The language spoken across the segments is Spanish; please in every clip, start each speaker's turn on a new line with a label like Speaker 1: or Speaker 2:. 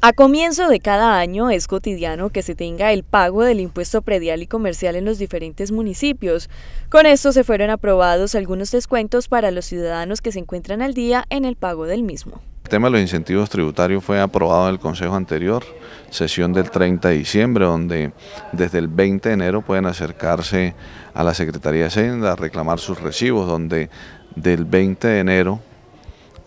Speaker 1: A comienzo de cada año es cotidiano que se tenga el pago del impuesto predial y comercial en los diferentes municipios. Con esto se fueron aprobados algunos descuentos para los ciudadanos que se encuentran al día en el pago del mismo.
Speaker 2: El tema de los incentivos tributarios fue aprobado en el Consejo anterior, sesión del 30 de diciembre, donde desde el 20 de enero pueden acercarse a la Secretaría de Hacienda a reclamar sus recibos, donde del 20 de enero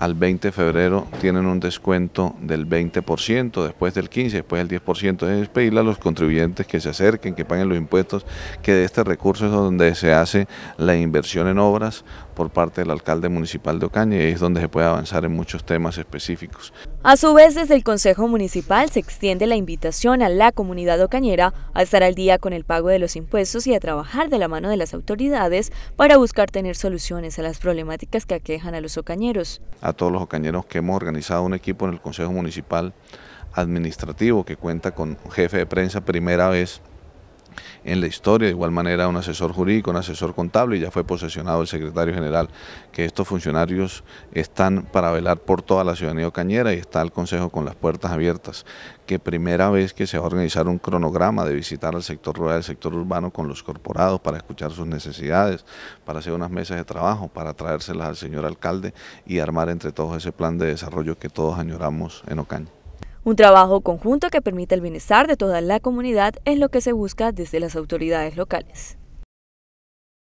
Speaker 2: al 20 de febrero tienen un descuento del 20%, después del 15%, después del 10%. Es pedirle a los contribuyentes que se acerquen, que paguen los impuestos, que de este recurso es donde se hace la inversión en obras, por parte del alcalde municipal de Ocaña y es donde se puede avanzar en muchos temas específicos.
Speaker 1: A su vez, desde el Consejo Municipal se extiende la invitación a la comunidad ocañera a estar al día con el pago de los impuestos y a trabajar de la mano de las autoridades para buscar tener soluciones a las problemáticas que aquejan a los ocañeros.
Speaker 2: A todos los ocañeros que hemos organizado un equipo en el Consejo Municipal administrativo que cuenta con jefe de prensa primera vez en la historia, de igual manera un asesor jurídico, un asesor contable, y ya fue posesionado el secretario general, que estos funcionarios están para velar por toda la ciudadanía ocañera y está el Consejo con las puertas abiertas, que primera vez que se va a organizar un cronograma de visitar al sector rural, al sector urbano con los corporados para escuchar sus necesidades, para hacer unas mesas de trabajo, para traérselas al señor alcalde y armar entre todos ese plan de desarrollo que todos añoramos en Ocaña.
Speaker 1: Un trabajo conjunto que permita el bienestar de toda la comunidad es lo que se busca desde las autoridades locales.